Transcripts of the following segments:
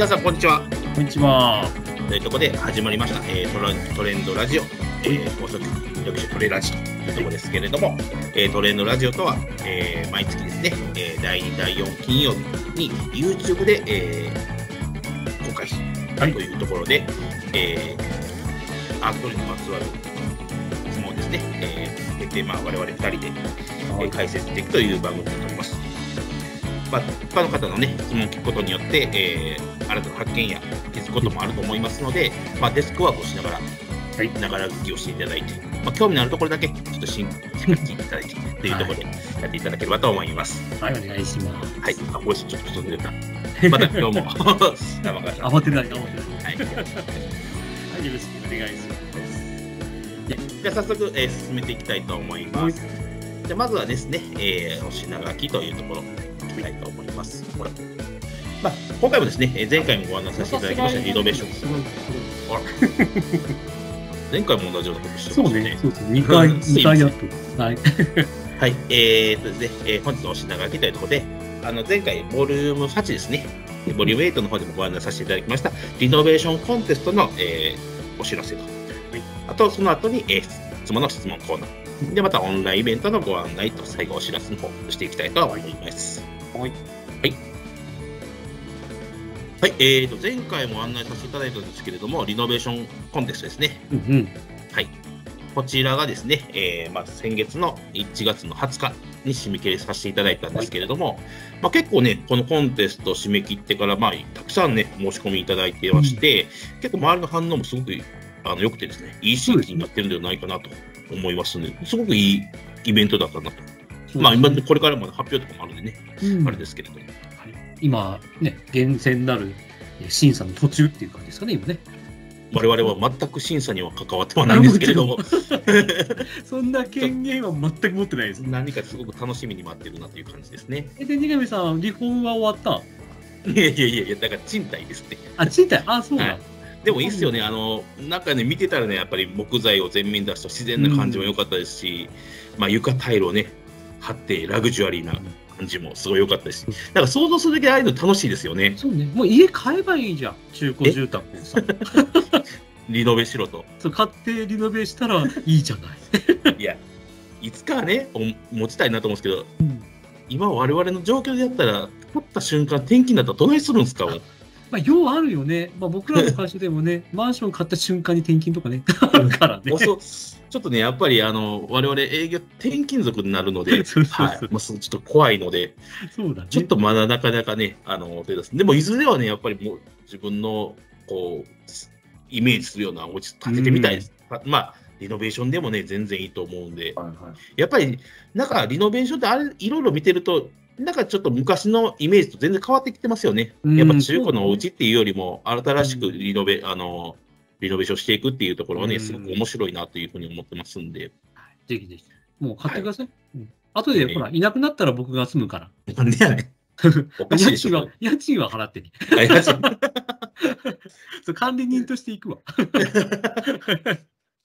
皆さんこんにちは。こんにちは。というところで始まりました、えー、トトレンドラジオ、えー、放送局、局所トレラジというところですけれども、えー、トレンドラジオとは、えー、毎月ですね、えー、第2、第4金曜日に YouTube で、えー、公開しというところで、はい、えー、アートにまつわる質問ですね、えー、決定、まあ、我々2人で、えー、解説していくという番組になってります。まあ、一般の方の、ね、質問を聞くことによって、えー、新たな発見や気づくこともあると思いますので、まあ、デスクワークをしながら、はい、ながら聞きをしていただいて、まあ、興味のあるところだけ、ちょっと新規聞いていただいてというところでやっていただければと思います。はい、お願いします。はい、あ、もうちょっと外んでた。また今日も、生が。慌てない、慌てない。はい、はい、よろしくお願いします。じゃ早速、えー、進めていきたいと思います。じゃまずはですね、えー、お品書きというところ、いきたいと思います。ほら。まあ、今回もですね、前回もご案内させていただきました、リノベーション。前回も同じようなことしてましたね。そうね、そう2回、回やっはい。はい、えー、っとですね、えー、本日のお品書きというところで、あの、前回、ボリューム8ですね、ボリューム8の方でもご案内させていただきました、リノベーションコンテストの、えー、お知らせと。はい、あと、その後に、えー、質問の質問コーナー。で、またオンラインイベントのご案内と最後お知らせの方していきたいと思います。はい。はい。はい、えーと、前回も案内させていただいたんですけれども、リノベーションコンテストですね。うんうん。はい。こちらがですね、えー、まあ先月の1月の20日に締め切りさせていただいたんですけれども、はい、まあ、結構ね、このコンテスト締め切ってから、まあ、たくさんね、申し込みいただいてまして、うん、結構周りの反応もすごくあの良くてですね、いい新規になってるんではないかなと思いますね。すごくいいイベントだったなと。ね、まあ、今これからも発表とかもあるんでね、うん、あれですけれども、はい、今、ね、厳選なる審査の途中っていう感じですかね、今ね。我々は全く審査には関わってはないんですけれども、そんな権限は全く持ってないです、何かすごく楽しみに待ってるなという感じですね。えで、二上さん、離婚は終わったいやいやいや、だから賃貸ですね。あ、賃貸あ、そうなん、はいでもいいっすよね、あのなんかね、見てたらね、やっぱり木材を全面出した自然な感じも良かったですし、うん、まあ、床タイルをね、張って、ラグジュアリーな感じもすごい良かったし、なんか想像するだけああいうの楽しいですよね。そうね、もう家買えばいいじゃん、中古住宅でさ。リノベしろと。そう買ってリノベしたらいいじゃない。いや、いつかはね、持ちたいなと思うんですけど、うん、今、我々の状況でやったら、取った瞬間、天気になったらどないするんですかまあ、ようあるよね。まあ、僕らの会社でもね、マンション買った瞬間に転勤とかね、あるからね。ちょっとね、やっぱり、あの、我々営業、転勤族になるので、はい。まあ、ちょっと怖いので、そうだね。ちょっとまだなかなかね、あの、ででも、いずれはね、やっぱりもう、自分の、こう、イメージするようなお家建ててみたいです。うん、まあ、リノベーションでもね、全然いいと思うんで、はいはい、やっぱり、なんかリノベーションってあれ、いろいろ見てると、なんかちょっと昔のイメージと全然変わってきてますよね。やっぱ中古のお家っていうよりも、新しくリノベ、うん、あの、リノベーションしていくっていうところはね、すごく面白いなというふうに思ってますんで。ぜひぜひ。もう買ってください。はい、後で、ほら、いなくなったら僕が住むから。なんでやねん。家賃は、家賃は払ってね。そう管理人としていくわ。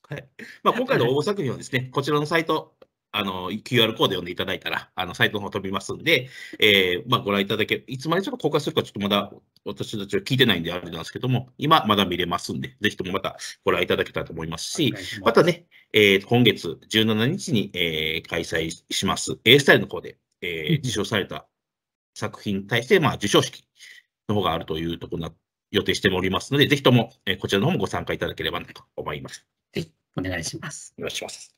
はいまあ、今回の応募作品はですね、こちらのサイト、あの、QR コード読んでいただいたら、あの、サイトの方飛びますんで、えー、まあ、ご覧いただけ、いつまでちょっと公開するかちょっとまだ私たちは聞いてないんであれなんですけども、今まだ見れますんで、ぜひともまたご覧いただけたらと思いますし、ますまたね、えー、今月17日に、えー、開催します A スタイルの方で、えー、受賞された作品に対して、まあ、受賞式の方があるというところな予定しておりますので、ぜひとも、えー、こちらの方もご参加いただければなと思います。ぜひお願いします。よろしくお願いします。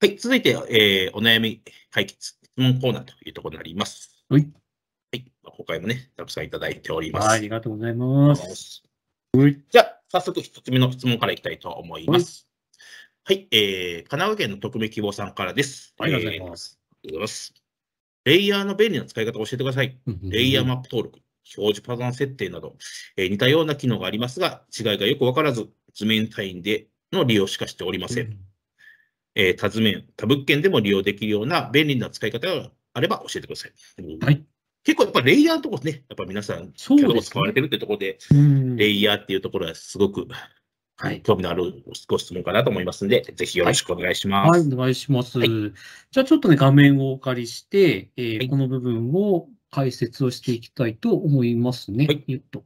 はい、続いて、えー、お悩み解決、質問コーナーというところになります。はい。はい、他にもね、たくさんいただいております。はい、ありがとうございます。はい、じゃあ、早速一つ目の質問からいきたいと思います。はい、はい、えー、神奈川県の匿名希望さんからです。ありがとうございます。ありがとうございます。レイヤーの便利な使い方を教えてください。レイヤーマップ登録、表示パターン設定など、えー、似たような機能がありますが、違いがよくわからず、図面単位での利用しかしておりませんえー、多面、多物件でも利用できるような便利な使い方があれば教えてください。はい、結構やっぱレイヤーのところね、やっぱ皆さん、そうですね、使われてるってところで、レイヤーっていうところはすごく、はい、興味のあるご質問かなと思いますので、ぜひよろしくお願いします。はい、はい、お願いします。はい、じゃあちょっとね、画面をお借りして、えー、この部分を解説をしていきたいと思いますね。はい、っと。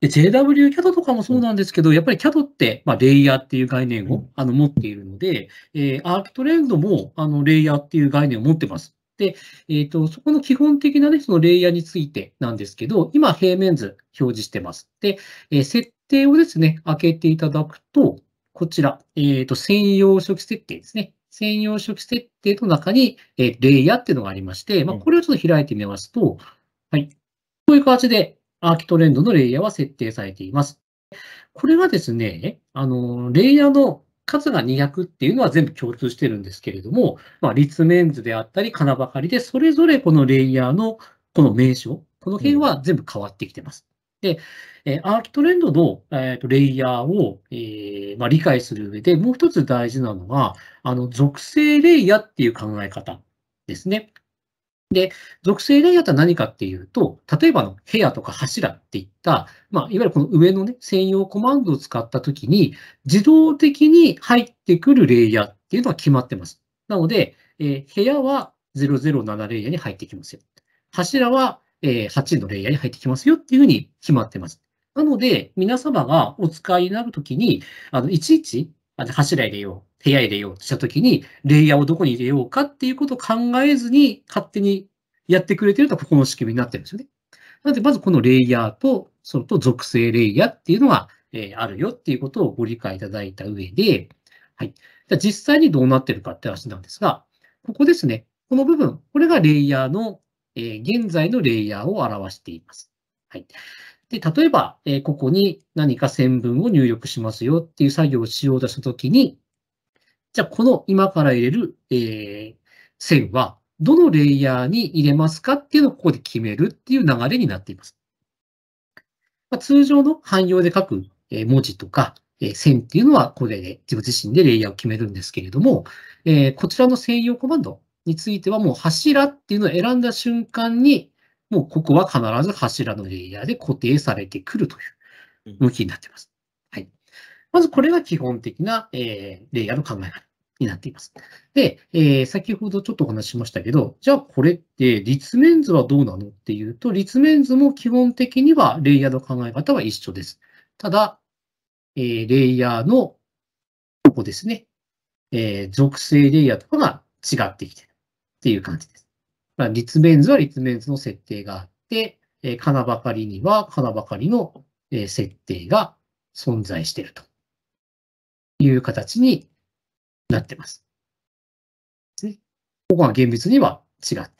で、JW CAD とかもそうなんですけど、やっぱり CAD って、まあ、レイヤーっていう概念をあの持っているので、えー、アーキトレンドもあのレイヤーっていう概念を持ってます。で、えっ、ー、と、そこの基本的なね、そのレイヤーについてなんですけど、今、平面図表示してます。で、えー、設定をですね、開けていただくと、こちら、えっ、ー、と、専用初期設定ですね。専用初期設定の中に、えレイヤーっていうのがありまして、まあ、これをちょっと開いてみますと、はい。こういう形で、アーキトレンドのレイヤーは設定されています。これはですね、あの、レイヤーの数が200っていうのは全部共通してるんですけれども、まあ、立面図であったり、金ばかりで、それぞれこのレイヤーのこの名称、この辺は全部変わってきてます。うん、で、えアーキトレンドの、えーと、とレイヤーを、えー、まあ、理解する上で、もう一つ大事なのが、あの属性レイヤーっていう考え方ですね。で、属性レイヤーとは何かっていうと、例えばの部屋とか柱っていった、まあ、いわゆるこの上のね、専用コマンドを使ったときに、自動的に入ってくるレイヤーっていうのは決まってます。なので、えー、部屋は007レイヤーに入ってきますよ。柱は、えー、8のレイヤーに入ってきますよっていうふうに決まってます。なので、皆様がお使いになるときに、あの、いちいち柱入れよう、部屋入れようとしたときに、レイヤーをどこに入れようかっていうことを考えずに、勝手にやってくれてるのがここの仕組みになってるんですよね。なので、まずこのレイヤーと、それと属性レイヤーっていうのが、えあるよっていうことをご理解いただいた上で、はい。じゃ実際にどうなってるかって話なんですが、ここですね。この部分、これがレイヤーの、え現在のレイヤーを表しています。はい。で、例えば、えー、ここに何か線分を入力しますよっていう作業をしようとしたときに、じゃあこの今から入れる、えー、線はどのレイヤーに入れますかっていうのをここで決めるっていう流れになっています。まあ、通常の汎用で書く文字とか、え線っていうのはこれで自分自身でレイヤーを決めるんですけれども、えー、こちらの専用コマンドについてはもう柱っていうのを選んだ瞬間に、もうここは必ず柱のレイヤーで固定されてくるという向きになっています。はい。まずこれが基本的な、えー、レイヤーの考え方になっています。で、えー、先ほどちょっとお話ししましたけど、じゃあこれって立面図はどうなのっていうと、立面図も基本的にはレイヤーの考え方は一緒です。ただ、えー、レイヤーのここですね、えー、属性レイヤーとかが違ってきてるっていう感じです。まあ、立面図は立面図の設定があって、えー、金ばかりには金ばかりの、えー、設定が存在しているという形になってます。ここは厳密には違ってる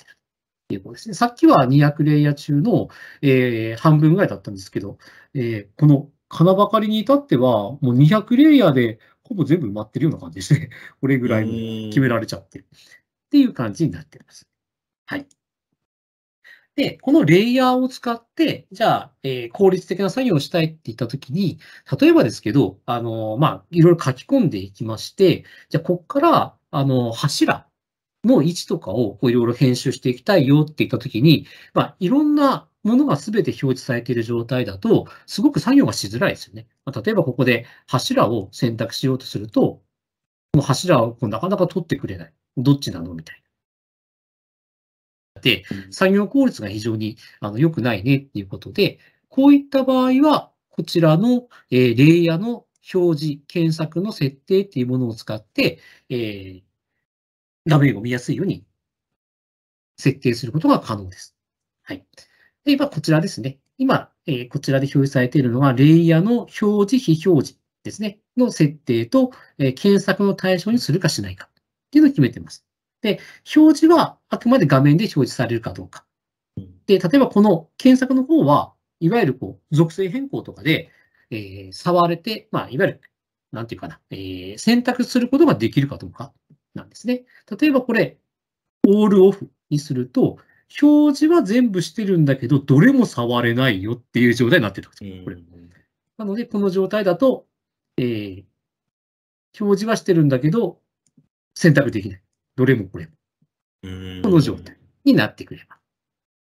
ということですね。さっきは200レイヤー中の、えー、半分ぐらいだったんですけど、えー、この金ばかりに至っては、もう200レイヤーでほぼ全部埋まってるような感じですね。これぐらい決められちゃってるっていう感じになってます。はい。で、このレイヤーを使って、じゃあ、えー、効率的な作業をしたいって言ったときに、例えばですけど、あのー、まあ、いろいろ書き込んでいきまして、じゃあ、こっから、あのー、柱の位置とかをいろいろ編集していきたいよって言ったときに、まあ、いろんなものがすべて表示されている状態だと、すごく作業がしづらいですよね。まあ、例えば、ここで柱を選択しようとすると、この柱をなかなか取ってくれない。どっちなのみたいな。って、作業効率が非常にあの良くないねっていうことで、こういった場合は、こちらの、えー、レイヤーの表示、検索の設定っていうものを使って、えー、画面を見やすいように設定することが可能です。はい。で、今こちらですね。今、えー、こちらで表示されているのは、レイヤーの表示、非表示ですね、の設定と、えー、検索の対象にするかしないかっていうのを決めています。で、表示はあくまで画面で表示されるかどうか。で、例えばこの検索の方は、いわゆるこう属性変更とかで、えー、触れて、まあ、いわゆる、なんていうかな、えー、選択することができるかどうかなんですね。例えばこれ、オールオフにすると、表示は全部してるんだけど、どれも触れないよっていう状態になってるけですこれなので、この状態だと、えー、表示はしてるんだけど、選択できない。どれもこれも。この状態になってくれば。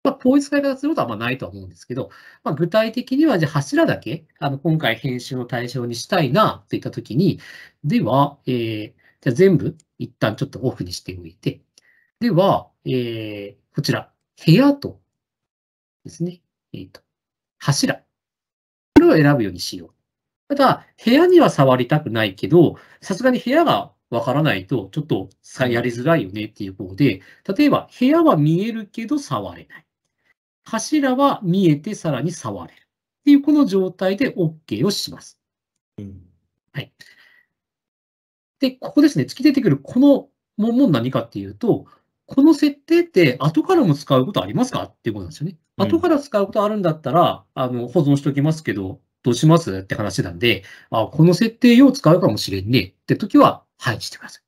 まあ、こういう使い方することはまないとは思うんですけど、まあ、具体的には、じゃあ柱だけ、あの、今回編集の対象にしたいな、といったときに、では、えー、じゃあ全部、一旦ちょっとオフにしておいて、では、えー、こちら、部屋とですね、えー、と、柱。これを選ぶようにしよう。ただ、部屋には触りたくないけど、さすがに部屋がわからないと、ちょっとやりづらいよねっていう方で、例えば部屋は見えるけど触れない。柱は見えてさらに触れる。っていうこの状態で OK をします。うん、はい。で、ここですね、突き出てくるこの文言何かっていうと、この設定って後からも使うことありますかっていうことなんですよね。後から使うことあるんだったら、あの、保存しておきますけど、どうしますって話なんで、あ、この設定を使うかもしれんねって時は配置してください。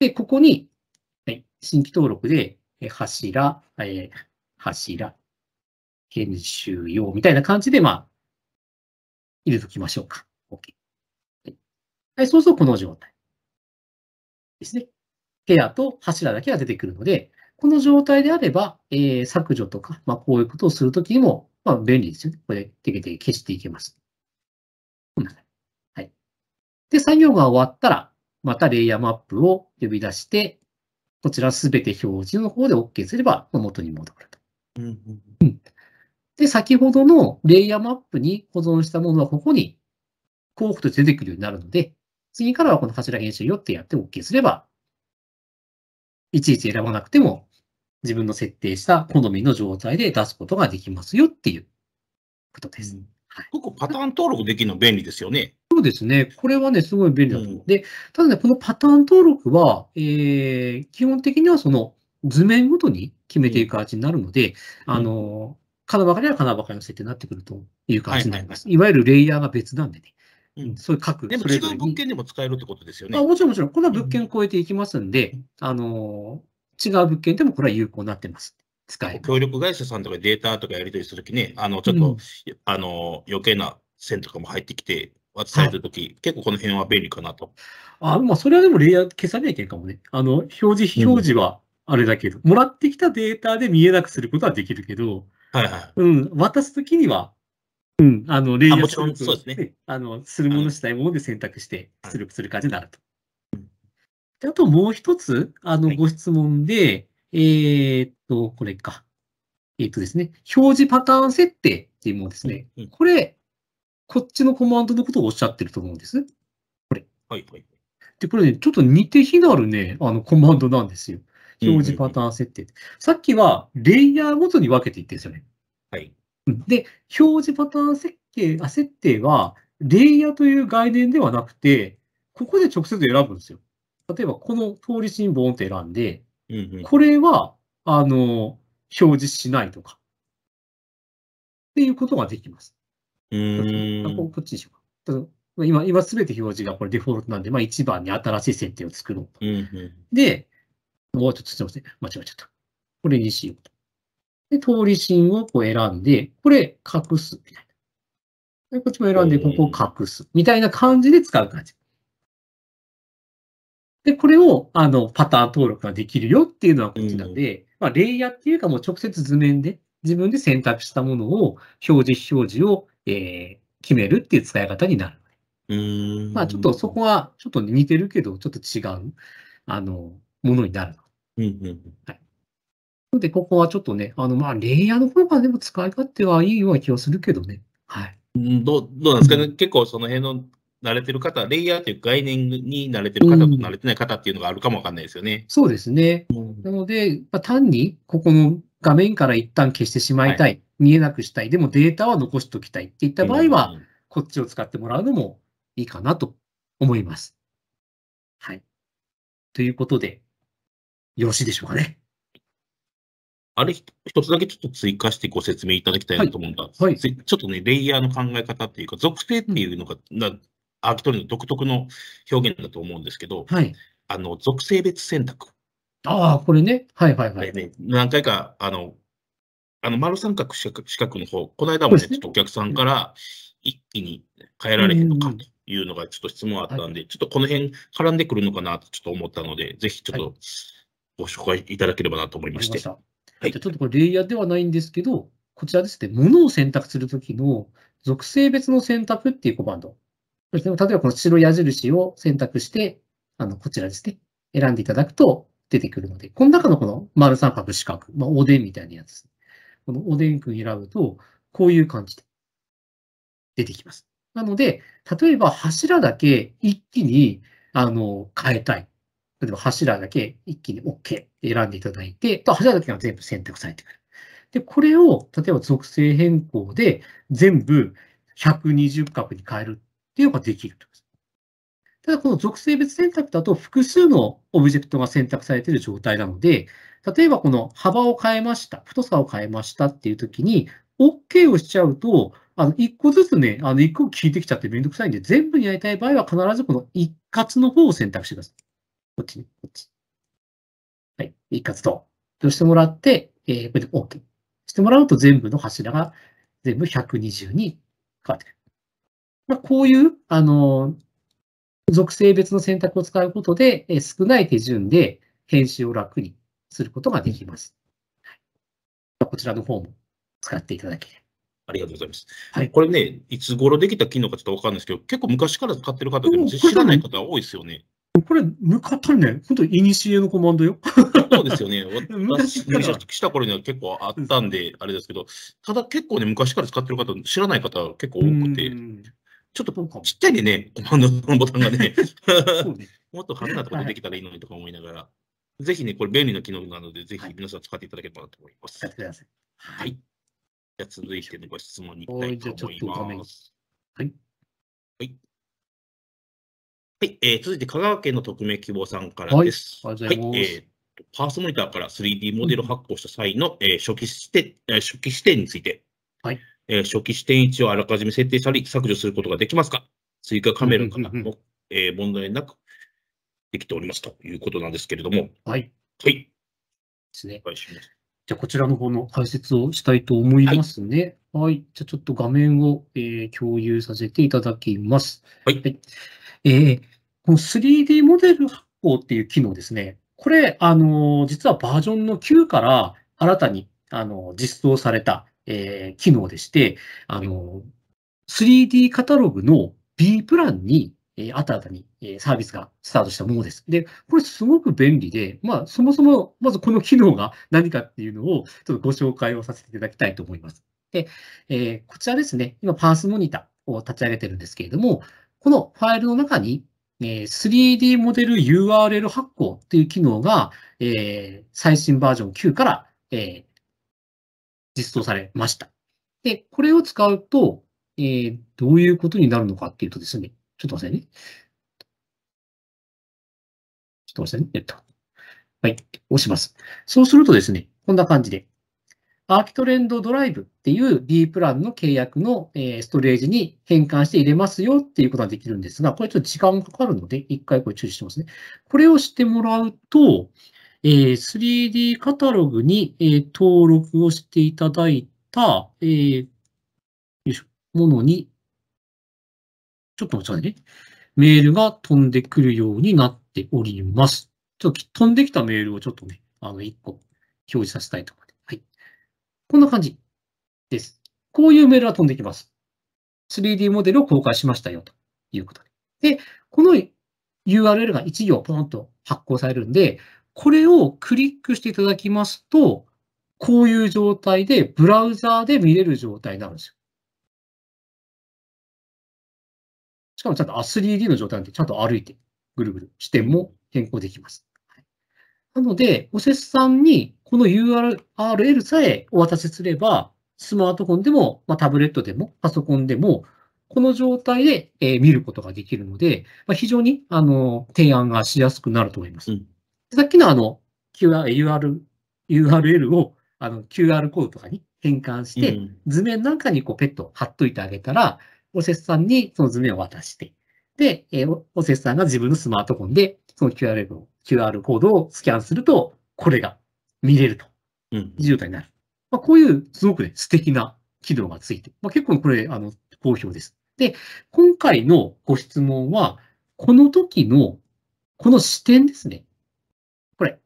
で、ここに、はい、新規登録で、え柱、えー、柱、編集用みたいな感じで、まあ、入れときましょうか。OK。はい、そうするとこの状態ですね。ペアと柱だけが出てくるので、この状態であれば、えー、削除とか、まあ、こういうことをするときにも、まあ、便利ですよね。これ、でて消していけます。こんな感じ。で、作業が終わったら、またレイヤーマップを呼び出して、こちらすべて表示の方で OK すれば元に戻ると。で、先ほどのレイヤーマップに保存したものはここに候補として出てくるようになるので、次からはこの柱編集よってやって OK すれば、いちいち選ばなくても自分の設定した好みの状態で出すことができますよっていうことです。うん、はい、ここパターン登録できるの便利ですよね。そうですね。これはね、すごい便利だと思う。うん、で、ただね、このパターン登録は、えー、基本的にはその図面ごとに決めていく形になるので、うん、あの、金ばかりは金ばかりの設定になってくるという形になります。はいはいい、わゆるレイヤーが別なんでね。うん、そういう各でも違う物件でも使えるってことですよね。あもちろんもちろん、これは物件を超えていきますんで、うん、あの違う物件でもこれは有効になってます。使え協力会社さんとかデータとかやり取りするときね、あのちょっと、うん、あの余計な線とかも入ってきて、渡されるとき、はい、結構この辺は便利かなと。あ、まあ、それはでもレイヤー消さなきゃいけんかもね。あの、表示、表示はあれだけど、うん、もらってきたデータで見えなくすることはできるけど、はいはい。うん、渡すときには、うん、あの、レイヤーを、るそうですね。あの、するものしたいもので選択して出力する感じになると。はい、であともう一つ、あの、ご質問で、はい、えー、っと、これか。えー、っとですね、表示パターン設定っていうものですね。うんうん、これ、こっちのコマンドのことをおっしゃってると思うんです。これ。はいはい。で、これね、ちょっと似て非なるね、あの、コマンドなんですよ。表示パターン設定。うんうんうん、さっきは、レイヤーごとに分けていってるんですよね。はい。で、表示パターン設計、あ、設定は、レイヤーという概念ではなくて、ここで直接選ぶんですよ。例えば、この通りシンボンって選んで、うんうん、これは、あの、表示しないとか、っていうことができます。こっちにしよう今、今すべて表示がこれデフォルトなんで、まあ1番に新しい設定を作ろうと。うんうん、で、もうちょっとすみません。間違えちゃった。これにしようと。で、通り芯をこう選んで、これ隠すみたいな。こっちも選んで、ここを隠すみたいな感じで使う感じ。で、これを、あの、パターン登録ができるよっていうのはこっちなんで、うん、まあ、レイヤーっていうかもう直接図面で自分で選択したものを表示、表示をえー、決めるっていう使い方になる。うんまあちょっとそこはちょっと似てるけど、ちょっと違うあのものになるうんうんはい、ので、ここはちょっとね、あのまあレイヤーの方がでも使い勝手はいいような気がするけどね。はい、どどうなんですかね、結構その辺の慣れてる方、レイヤーという概念に慣れてる方と慣れてない方っていうのがあるかもわかんないですよね。そうですね。うん、なので、まあ、単にここの画面から一旦消してしまいたい。はい見えなくしたい、でもデータは残しておきたいっていった場合は、こっちを使ってもらうのもいいかなと思います。はい。ということで、よろしいでしょうかね。あれ、一つだけちょっと追加してご説明いただきたいなと思うんだ、はいはい、ちょっとね、レイヤーの考え方っていうか、属性っていうのが、アーキトリの独特の表現だと思うんですけど、はい、あの属性別選択。ああ、これね。はいはいはい。ね、何回かあのあの、丸三角四角四角の方、この間もね、ちょっとお客さんから一気に変えられへんのかというのがちょっと質問あったんで、ちょっとこの辺絡んでくるのかなとちょっと思ったので、ぜひちょっとご紹介いただければなと思いまして。はい、じゃちょっとこれレイヤーではないんですけど、こちらですね、ものを選択するときの属性別の選択っていうコマンド。例えばこの白矢印を選択して、あの、こちらですね、選んでいただくと出てくるので、この中のこの丸三角四角、まあ、おでんみたいなやつこのおでんくん選ぶと、こういう感じで出てきます。なので、例えば柱だけ一気にあの変えたい。例えば柱だけ一気に OK って選んでいただいて、柱だけが全部選択されてくる。で、これを、例えば属性変更で全部120画に変えるっていうのができると。ただ、この属性別選択だと複数のオブジェクトが選択されている状態なので、例えばこの幅を変えました、太さを変えましたっていう時に、OK をしちゃうと、あの、一個ずつね、あの、一個聞いてきちゃってめんどくさいんで、全部にやりたい場合は必ずこの一括の方を選択してください。こっちに、こっち。はい。一括と。としてもらって、えー、これで OK。してもらうと全部の柱が全部120に変わってくる。まあ、こういう、あの、属性別の選択を使うことで、えー、少ない手順で編集を楽にすることができます。はい、こちらの方も使っていただければ。ありがとうございます。はい、これね、いつ頃できた機能かちょっとわかんないですけど、結構昔から使ってる方でも知らない方多いですよね。これ、向かったね、本当にえのコマンドよ。そうですよね。私、入社した頃には結構あったんで、あれですけど、ただ結構ね、昔から使ってる方、知らない方結構多くて、ちょっとちっちゃいでね、コマンドのボタンがね、もっと派手なところでできたらいいのにとか思いながら。ぜひね、これ便利な機能なので、ぜひ皆さん使っていただければなと思います。はい、はいはいじゃあ続いてのご質問に行きたいと思います。はい。はい。はい、えー、続いて香川県の匿名希望さんからです。はい、はい、えー、パースモニターから 3D モデル発行した際の、うん、えー、初期視点、え初期視点について、はい、えー、初期視点位置をあらかじめ設定したり削除することができますか追加カメラからも、うんうんうん、えー、問題なくできておりますということなんですけれども。はい。はい。ですね。お願いします。じゃあ、こちらの方の解説をしたいと思いますね。はい。はい、じゃあ、ちょっと画面を、えー、共有させていただきます。はい。はい、えー、この 3D モデル発行っていう機能ですね。これ、あのー、実はバージョンの9から新たに、あのー、実装された、えー、機能でして、あのー、3D カタログの B プランにえ新たに、えサービスがスタートしたものです。で、これすごく便利で、まあ、そもそも、まずこの機能が何かっていうのを、ちょっとご紹介をさせていただきたいと思います。で、えこちらですね、今、パースモニターを立ち上げてるんですけれども、このファイルの中に、え 3D モデル URL 発行っていう機能が、え最新バージョン9から、え実装されました。で、これを使うと、えどういうことになるのかっていうとですね、ちょっと待ってね。ちょっと待ってね。えっと。はい。押します。そうするとですね、こんな感じで。アーキトレンドドライブっていう B プランの契約のストレージに変換して入れますよっていうことができるんですが、これちょっと時間かかるので、一回これ注意してますね。これをしてもらうと、え 3D カタログに、え登録をしていただいた、えよいしょ、ものに、ちょっと待ってくださいね。メールが飛んでくるようになっております。ちょっと飛んできたメールをちょっとね、あの、1個表示させたいと思います。はい。こんな感じです。こういうメールが飛んできます。3D モデルを公開しましたよということで。で、この URL が1行ポンと発行されるんで、これをクリックしていただきますと、こういう状態でブラウザーで見れる状態になるんですよ。しかもちゃんと 3D の状態なんで、ちゃんと歩いて、ぐるぐる、視点も変更できます。はい、なので、おせっさんにこの URL さえお渡しすれば、スマートフォンでも、まあ、タブレットでも、パソコンでも、この状態で、えー、見ることができるので、まあ、非常にあの提案がしやすくなると思います。うん、さっきのあの QR UR URL をあの QR コードとかに変換して、うん、図面なんかにこうペット貼っといてあげたら、おせっさんにその図面を渡して、で、えー、おせっさんが自分のスマートフォンで、その QR QR コードをスキャンすると、これが見れると。うん。状態になる。まあ、こういう、すごくね、素敵な機能がついて、まあ、結構これ、あの、好評です。で、今回のご質問は、この時の、この視点ですね。これ。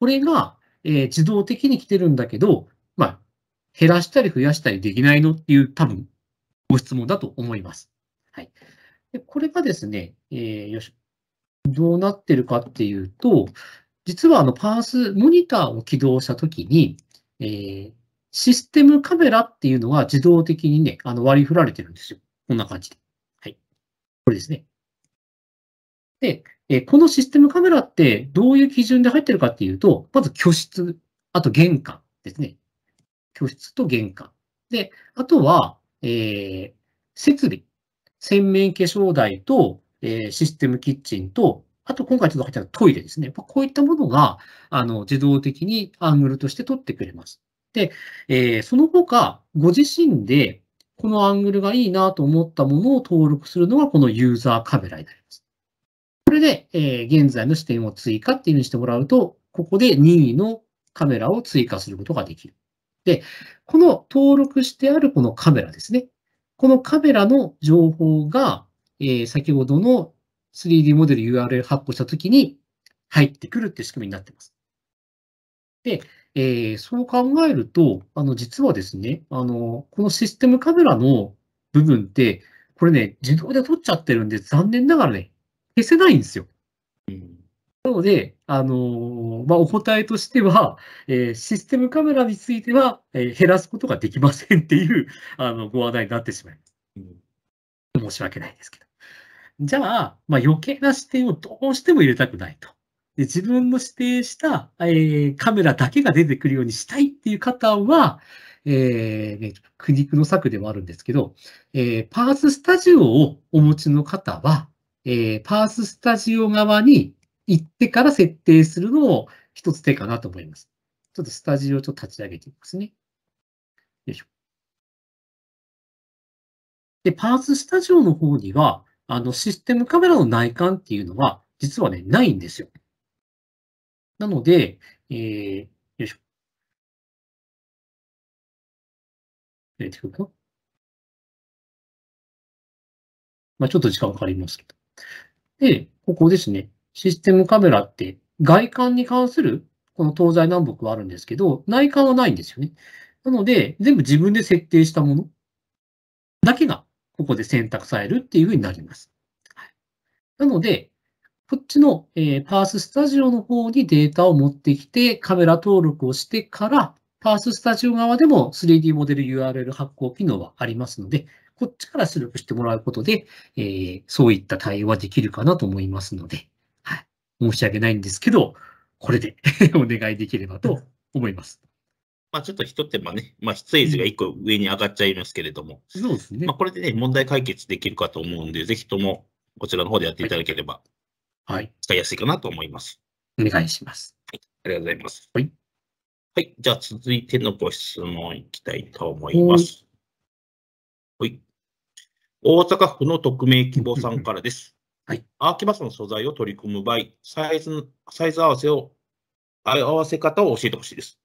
これが、えー、自動的に来てるんだけど、まあ、減らしたり増やしたりできないのっていう多分ご質問だと思います。はい。でこれがですね、えー、よし、どうなってるかっていうと、実はあのパース、モニターを起動したときに、えー、システムカメラっていうのは自動的にね、あの割り振られてるんですよ。こんな感じで。はい。これですね。で、えこのシステムカメラってどういう基準で入ってるかっていうと、まず居室、あと玄関ですね。居室と玄関。で、あとは、えー、設備、洗面化粧台と、えー、システムキッチンと、あと今回ちょっと入ったトイレですね。こういったものが、あの、自動的にアングルとして撮ってくれます。で、えー、その他、ご自身で、このアングルがいいなと思ったものを登録するのが、このユーザーカメラになります。これで、えー、現在の視点を追加っていうふうにしてもらうと、ここで任意のカメラを追加することができる。で、この登録してあるこのカメラですね。このカメラの情報が、えー、先ほどの 3D モデル URL 発行したときに入ってくるっていう仕組みになっています。で、えー、そう考えると、あの、実はですね、あの、このシステムカメラの部分って、これね、自動で撮っちゃってるんで、残念ながらね、消せないんですよ。うんなので、あのまあ、お答えとしては、えー、システムカメラについては、えー、減らすことができませんっていう あのご話題になってしまいます。申し訳ないですけど。じゃあ、まあ、余計な視点をどうしても入れたくないと。で自分の指定した、えー、カメラだけが出てくるようにしたいっていう方は、えーね、苦肉の策ではあるんですけど、えー、パーススタジオをお持ちの方は、えー、パーススタジオ側に行ってから設定するのも一つ手かなと思います。ちょっとスタジオをちょっと立ち上げてみますね。よいしょ。で、パーツスタジオの方には、あの、システムカメラの内観っていうのは、実はね、ないんですよ。なので、えー、よいしょ。出てくるかまあ、ちょっと時間かかりますけど。で、ここですね。システムカメラって外観に関するこの東西南北はあるんですけど、内観はないんですよね。なので、全部自分で設定したものだけがここで選択されるっていうふうになります。はい、なので、こっちの、えー、パーススタジオの方にデータを持ってきて、カメラ登録をしてから、パーススタジオ側でも 3D モデル URL 発行機能はありますので、こっちから出力してもらうことで、えー、そういった対応はできるかなと思いますので、申し訳ないんですけど、これで お願いできればと思います。まあ、ちょっと一手間ね、まあ、出演時が一個上に上がっちゃいますけれども、そうですねまあ、これでね、問題解決できるかと思うんで、ぜひともこちらの方でやっていただければ、はい、使いやすいかなと思います。お願いします。はい、ありがとうございます。はい。はい、じゃあ続いてのご質問いきたいと思います。はい。大阪府の匿名希望さんからです。はい、アーキバスの素材を取り組む場合、サイズサイズ合わせを、合わせ方を教えてほしいです。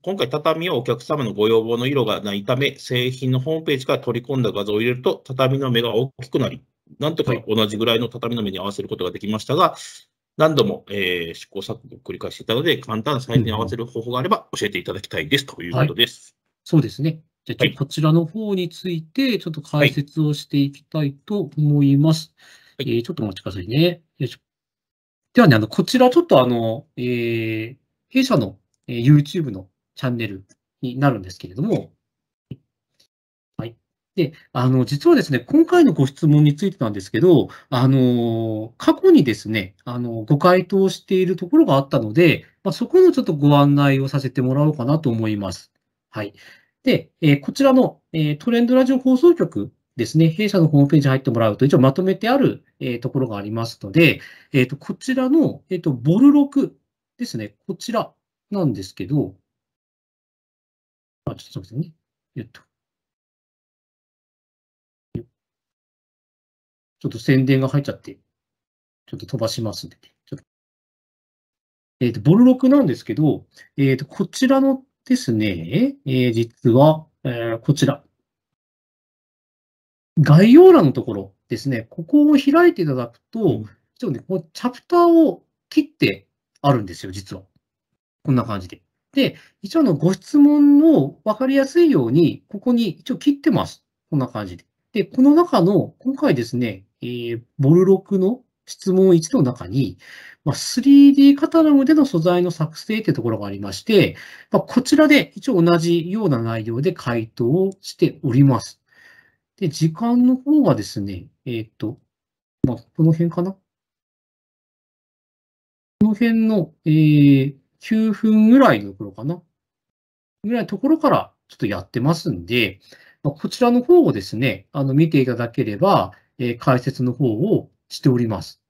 今回、畳はお客様のご要望の色がないため、製品のホームページから取り込んだ画像を入れると、畳の目が大きくなり、なんとか同じぐらいの畳の目に合わせることができましたが、何度も、えー、試行錯誤を繰り返していたので、簡単なサイズに合わせる方法があれば教えていただきたいです、ということです。はい、そうですね。じゃあ、はい、こちらの方について、ちょっと解説をしていきたいと思います。はいえー、ちょっとお待ちくださいね。よいしょ。ではね、あの、こちらちょっとあの、えー、弊社の、えー、YouTube のチャンネルになるんですけれども、はい。で、あの、実はですね、今回のご質問についてなんですけど、あの、過去にですね、あの、ご回答しているところがあったので、まあ、そこのちょっとご案内をさせてもらおうかなと思います。はい。で、えー、こちらの、えー、トレンドラジオ放送局ですね、弊社のホームページ入ってもらうと、一応まとめてある、えところがありますので、えーと、こちらの、えーと、ボル6ですね、こちらなんですけど、あ、ちょっとすみませんね。ちょっと宣伝が入っちゃって、ちょっと飛ばしますんで、ね、えっ、ー、と、ボル6なんですけど、えっ、ー、と、こちらのですね、えー、実は、えー、こちら。概要欄のところですね、ここを開いていただくと、ちょっとね、このチャプターを切ってあるんですよ、実は。こんな感じで。で、一応のご質問を分かりやすいように、ここに一応切ってます。こんな感じで。で、この中の、今回ですね、えー、ボルロクの質問1の中に、まあ、3D カタログでの素材の作成ってところがありまして、まあ、こちらで一応同じような内容で回答をしております。で、時間の方はですね、えっ、ー、と、まあ、この辺かな。この辺の、えー、9分ぐらいのところかな。ぐらいのところからちょっとやってますんで、まあ、こちらの方をですね、あの見ていただければ、えー、解説の方をしております。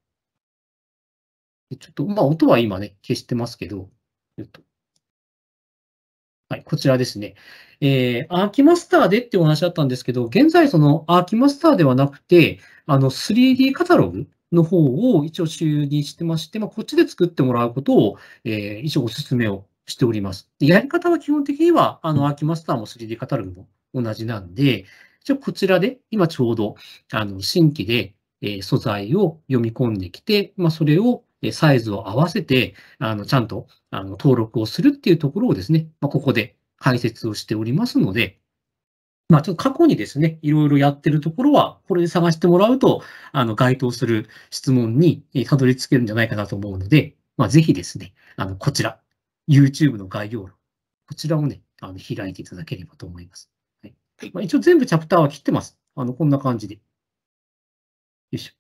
ちょっと、まあ、音は今ね、消してますけど、ちょっとはい、こちらですね。えー、アーキマスターでってお話だったんですけど、現在そのアーキマスターではなくて、あの 3D カタログの方を一応主にしてまして、まあ、こっちで作ってもらうことを、えー、一応お勧めをしております。でやり方は基本的には、あの、アーキマスターも 3D カタログも同じなんで、じゃこちらで、今ちょうど、あの、新規で、えー、素材を読み込んできて、まあ、それをサイズを合わせて、あの、ちゃんと、あの、登録をするっていうところをですね、まあ、ここで解説をしておりますので、まあ、ちょっと過去にですね、いろいろやってるところは、これで探してもらうと、あの、該当する質問にたどり着けるんじゃないかなと思うので、まあ、ぜひですね、あの、こちら、YouTube の概要欄、こちらをね、あの開いていただければと思います。はいまあ、一応全部チャプターは切ってます。あの、こんな感じで。よいしょ。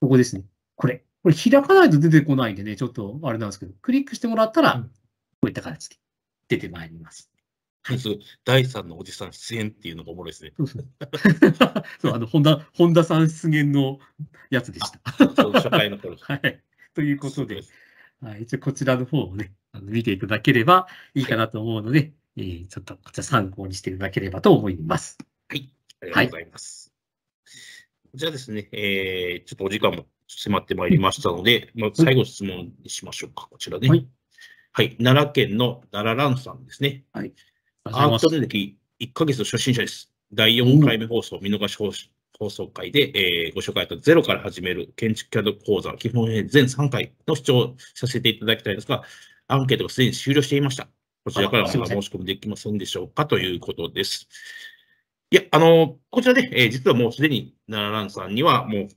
ここですね。これ。これ開かないと出てこないんでね、ちょっとあれなんですけど、クリックしてもらったら、こういった形で出てまいります。はい、第3のおじさん出演っていうのがおもろいですね。そうそう あの本田本田さん出現のやつでした。初回の頃、はい、ということで、はい、一応こちらの方をね、あの見ていただければいいかなと思うので、はい、えー、ちょっとこちら参考にしていただければと思います。はい、ありがとうございます。はい、じゃあですね、えー、ちょっとお時間も迫ってまいりましたので、まあ、最後質問にしましょうか、こちらね。はい。はい、奈良県の奈良蘭さんですね。はい。アートネ歴1ヶ月の初心者です。第4回目放送、見逃し放送放送会で、えー、ご紹介とゼロから始める建築キャド講座基本編全3回の視聴させていただきたいんですが、アンケートがすでに終了していました。こちらからは申し込みできませんでしょうかということです。いや、あの、こちらね、えー、実はもうすでに奈良蘭さんにはもう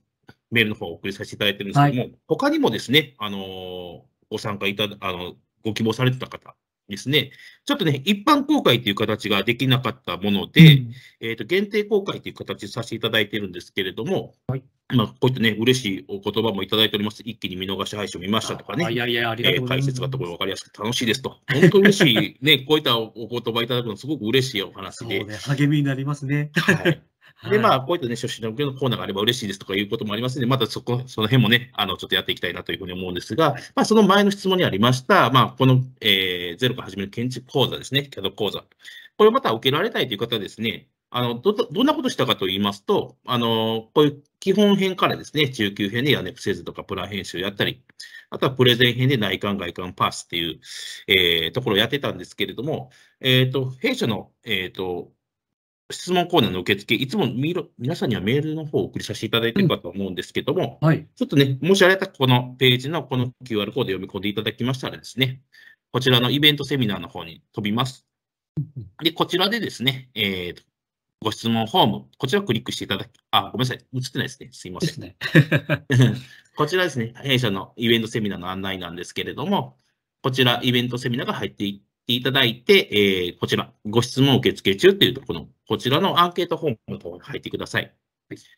メールの方を送りさせていただいてるんですけども、はい、他にもですね、あのご参加いたあの、ご希望されてた方ですね、ちょっとね、一般公開という形ができなかったもので、うん、えっと、限定公開という形させていただいてるんですけれども、はいまあ、こういったね、嬉しいお言葉もいただいております。一気に見逃し配信を見ましたとかね、いやいやありがとうございます解説がところ分かりやすく楽しいですと、本当に嬉しい、ね、こういったお言葉いただくの、すごく嬉しいお話で。そうね、励みになりますね。はいで、まあ、こういったね、初心者向けのコーナーがあれば嬉しいですとかいうこともありますので、またそこ、その辺もね、あの、ちょっとやっていきたいなというふうに思うんですが、まあ、その前の質問にありました、まあ、この、えー、ゼロから始める建築講座ですね、CAD 講座。これをまた受けられたいという方はですね、あの、ど、どんなことしたかと言いますと、あの、こういう基本編からですね、中級編で屋根伏せ図とかプラン編集をやったり、あとはプレゼン編で内観外観パスっていう、えー、ところをやってたんですけれども、えっ、ー、と、弊社の、えっ、ー、と、質問コーナーの受付、いつもみろ皆さんにはメールの方を送りさせていただいているかと思うんですけども、うんはい、ちょっとね、もしあれだったらこのページのこの QR コード読み込んでいただきましたらですね、こちらのイベントセミナーの方に飛びます。で、こちらでですね、えー、ご質問フォーム、こちらをクリックしていただき、あ、ごめんなさい、映ってないですね。すいません。こちらですね、弊社のイベントセミナーの案内なんですけれども、こちらイベントセミナーが入っていっていただいて、えー、こちら、ご質問受付中というところのこちらのアンケートフォームに入ってください。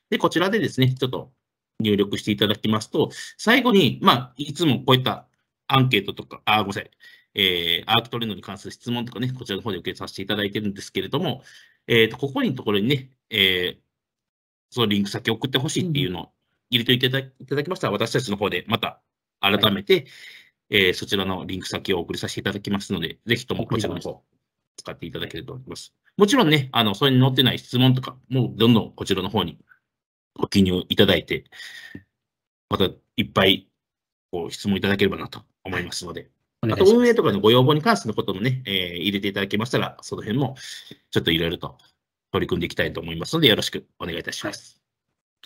で、こちらでですね、ちょっと入力していただきますと、最後に、まあ、いつもこういったアンケートとか、あ、ごめんなさい、えー、アークトレンドに関する質問とかね、こちらの方で受けさせていただいてるんですけれども、えっ、ー、と、ここにところにね、えー、そのリンク先を送ってほしいっていうのを入れていただいただきましたら、私たちの方でまた改めて、はい、えー、そちらのリンク先を送りさせていただきますので、ぜひともこちらの方、使っていただけると思います。もちろんね、あの、それに載ってない質問とか、もうどんどんこちらの方にご記入いただいて、またいっぱいこう質問いただければなと思いますので、あと運営とかのご要望に関することもね、えー、入れていただけましたら、その辺もちょっといろいろと取り組んでいきたいと思いますので、よろしくお願いいたします。はい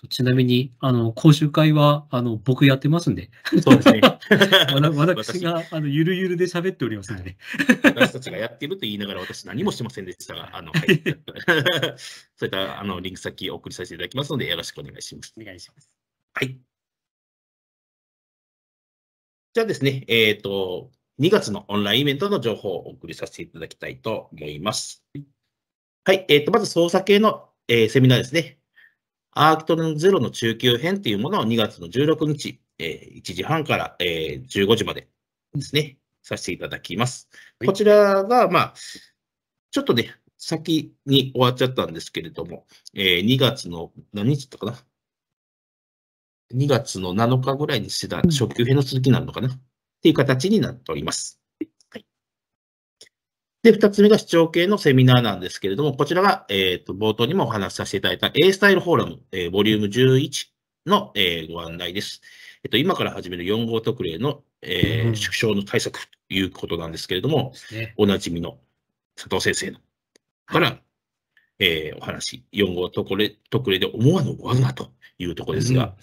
ちなみに、あの、講習会は、あの、僕やってますんで。そうですね。私が、あの、ゆるゆるで喋っておりますので。私たちがやってると言いながら、私何もしてませんでしたが、あの、はい。そういった、あの、リンク先を送りさせていただきますので、よろしくお願いします。お願いします。はい。じゃあですね、えっ、ー、と、2月のオンラインイベントの情報をお送りさせていただきたいと思います。はい、えっ、ー、と、まず操作系の、えー、セミナーですね。アークトルゼロの中級編というものを2月の16日、えー、1時半から、えー、15時までですね、させていただきます。こちらが、まあ、ちょっとね、先に終わっちゃったんですけれども、えー、2月の何日だったかな ?2 月の7日ぐらいにしてた初級編の続きなのかなっていう形になっております。で、二つ目が視聴系のセミナーなんですけれども、こちらが、えっ、ー、と、冒頭にもお話しさせていただいた A スタイルフォーラム、えー、ボリューム11の、えー、ご案内です。えっ、ー、と、今から始める4号特例の、えー、縮小の対策ということなんですけれども、おなじみの佐藤先生のから、えー、お話、4号特例特例で思わぬ罠というところですが、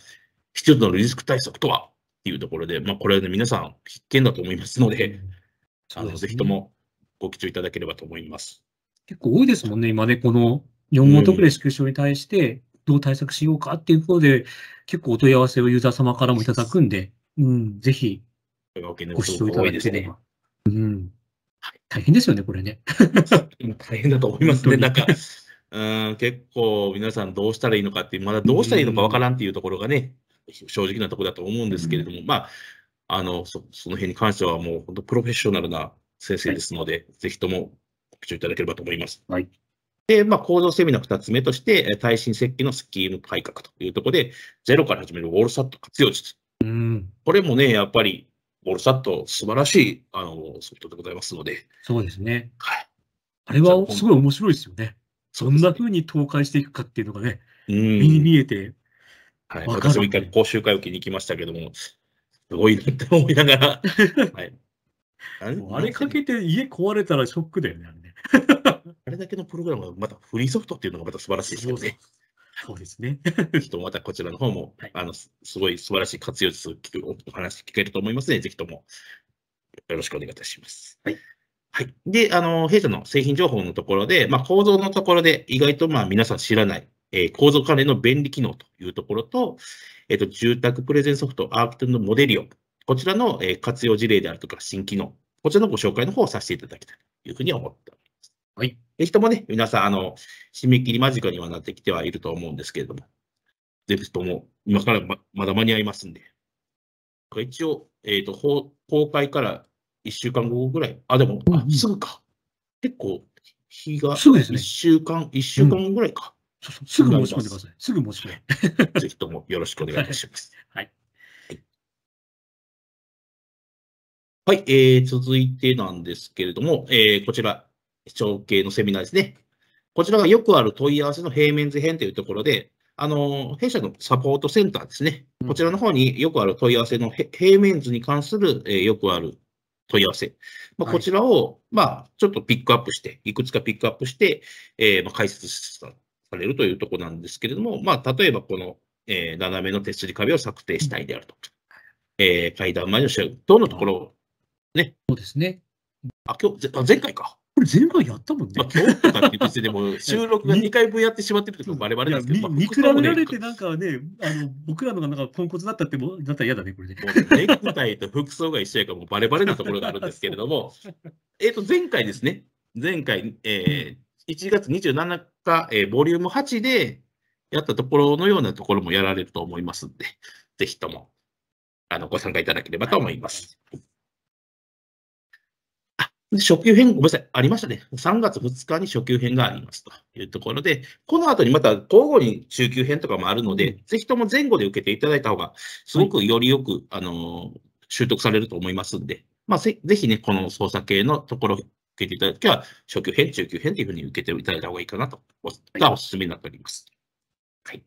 必要ん、のリスク対策とはっていうところで、まあ、これはね、皆さん必見だと思いますので、あの、ぜひともご記帳いただければと思います。結構多いですもんね、今ね、この4号特例支給スに対して、どう対策しようかっていうことで、結構お問い合わせをユーザー様からもいただくんで、うん、ぜひ、ご視聴いただいてね。うん、大変ですよね、これね。大変だと思いますね、なんか。うん結構皆さんどうしたらいいのかって、まだどうしたらいいのかわからんっていうところがね、正直なところだと思うんですけれども、まあ、あのそ、その辺に関してはもう本当プロフェッショナルな先生ですので、はい、ぜひともご聴いただければと思います。はい。で、まあ、構造セミナー2つ目として、耐震設計のスキーム改革というところで、ゼロから始めるウォールサット活用術。うん。これもね、やっぱり、ウォールサット、素晴らしいあのソフトでございますので。そうですね。はい。あれはすごい面白いですよね。そんなふうに倒壊していくかっていうのがね、うん目に見えて、はい、私も一回講習会を受けに行きましたけども、すごいなって思いながら、はい、あれあれかけて家壊れたらショックだよね、あれね。あれだけのプログラムがまたフリーソフトっていうのがまた素晴らしいですよね。そうですね。ちょっとまたこちらの方も、はい、あのすごい素晴らしい活用術を聞くお話聞けると思いますの、ね、で、ぜひともよろしくお願いいたします。はい。はい。で、あの、弊社の製品情報のところで、まあ、構造のところで意外とまあ皆さん知らない、えー、構造関連の便利機能というところと、えっ、ー、と、住宅プレゼンソフト、アーキテクトのモデリオこちらの活用事例であるとか、新機能、こちらのご紹介の方をさせていただきたいというふうに思っております。はい。ぜひともね、皆さん、あの、締め切り間近にはなってきてはいると思うんですけれども、ぜひとも、今からままだ間に合いますんで。一応、えっ、ー、と、公開から1週間後ぐらい、あ、でも、あすぐか。結構、日が1週間、一、ね、週間ぐらいか。うん、そうそうすぐ申し込んでください。すぐ申し込んで。ぜひともよろしくお願いいたします。はい、はいはい、えー、続いてなんですけれども、えー、こちら、長形のセミナーですね。こちらがよくある問い合わせの平面図編というところで、あの、弊社のサポートセンターですね。こちらの方によくある問い合わせの平面図に関する、えー、よくある問い合わせ。まあ、こちらを、はい、まあ、ちょっとピックアップして、いくつかピックアップして、えー、まあ、解説されるというところなんですけれども、まあ、例えばこの、えー、斜めの手すり壁を策定したいであるとか、えー、階段前のシェル等のところをね。そうですね。あ、今日、あ前回か。これ前回やったもんね。まあ、今日とかって別にでも、収録が2回分やってしまってるけど、バレバレなんですけど、まあ見比べられて、なんかね、あの僕らのがなんかポンコツだったっても、だったら嫌だね、これね。もうネクタイと服装が一緒やから、もうバレバレなところがあるんですけれども、えっと、前回ですね、前回、えー、1月27日、えー、ボリューム8でやったところのようなところもやられると思いますんで、ぜひとも、あの、ご参加いただければと思います。はい初級編、ごめんなさい、ありましたね。3月2日に初級編がありますというところで、この後にまた交互に中級編とかもあるので、うん、ぜひとも前後で受けていただいた方が、すごくよりよく、はい、あの習得されると思いますんで、まあ、ぜひね、この操作系のところ、受けていただくときは、初級編、中級編というふうに受けていただいた方がいいかなと、がおすめになっております。はい。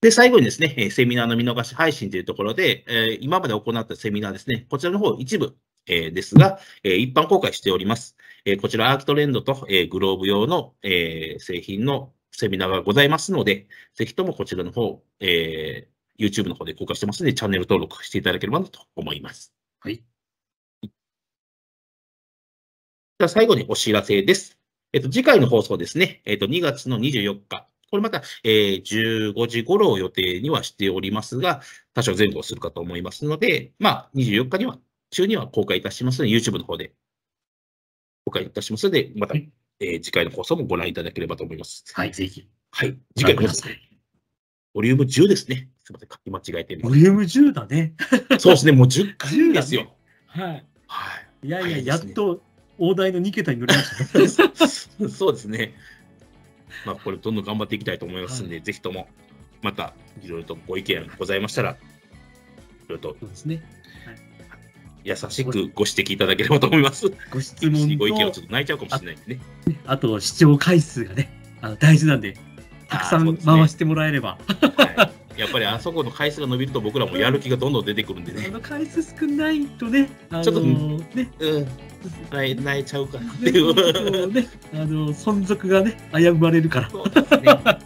で、最後にですね、セミナーの見逃し配信というところで、えー、今まで行ったセミナーですね、こちらの方一部えですが、え一般公開しております。えこちら、アークトレンドと、えグローブ用の、え製品のセミナーがございますので、ぜひともこちらの方、え YouTube の方で公開してますので、チャンネル登録していただければなと思います。はい。じゃ最後にお知らせです。えっと、次回の放送ですね、えっと、2月の24日、これまた、えー、15時頃を予定にはしておりますが、多少前後するかと思いますので、まあ、24日には中には公開いたしますので、YouTube の方で公開いたしますので、また、はい、えー、次回の放送もご覧いただければと思います。はい、ぜひ。はい、次回さい。ボリューム10ですね。すみません、書き間違えてボリューム10だね。そうですね、もう10回ですよ。ね、はい。はい。いやいや、ね、やっと大台の2桁に乗りました、そうですね。まあ、これ、どんどん頑張っていきたいと思いますんで、はい、ぜひとも、また、いろいろとご意見ございましたら、いろいろと、そうですね。優しくご指摘いただければと思います。ご質問とご意見をちょっと泣いちゃうかもしれないんでね。あと視聴回数がね、あの大事なんで、たくさん回してもらえれば。やっぱりあそこの回数が伸びると僕らもやる気がどんどん出てくるんでね。あの回数少ないとね、あのー、ちょっとね、うん、泣泣いちゃうかなっていう。ね、あの存続がね危ぶまれるから。そうね。は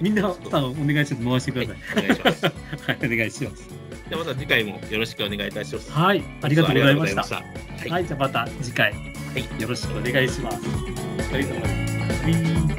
い、みんなさんお願いします回してください。はい、お願いします。はい、お願いします。じゃまた次回もよろしくお願いいたします。はい、ありがとうございました。はい、はい、じゃまた次回、はい、よろしくお願いします。ありがとお疲れ様です。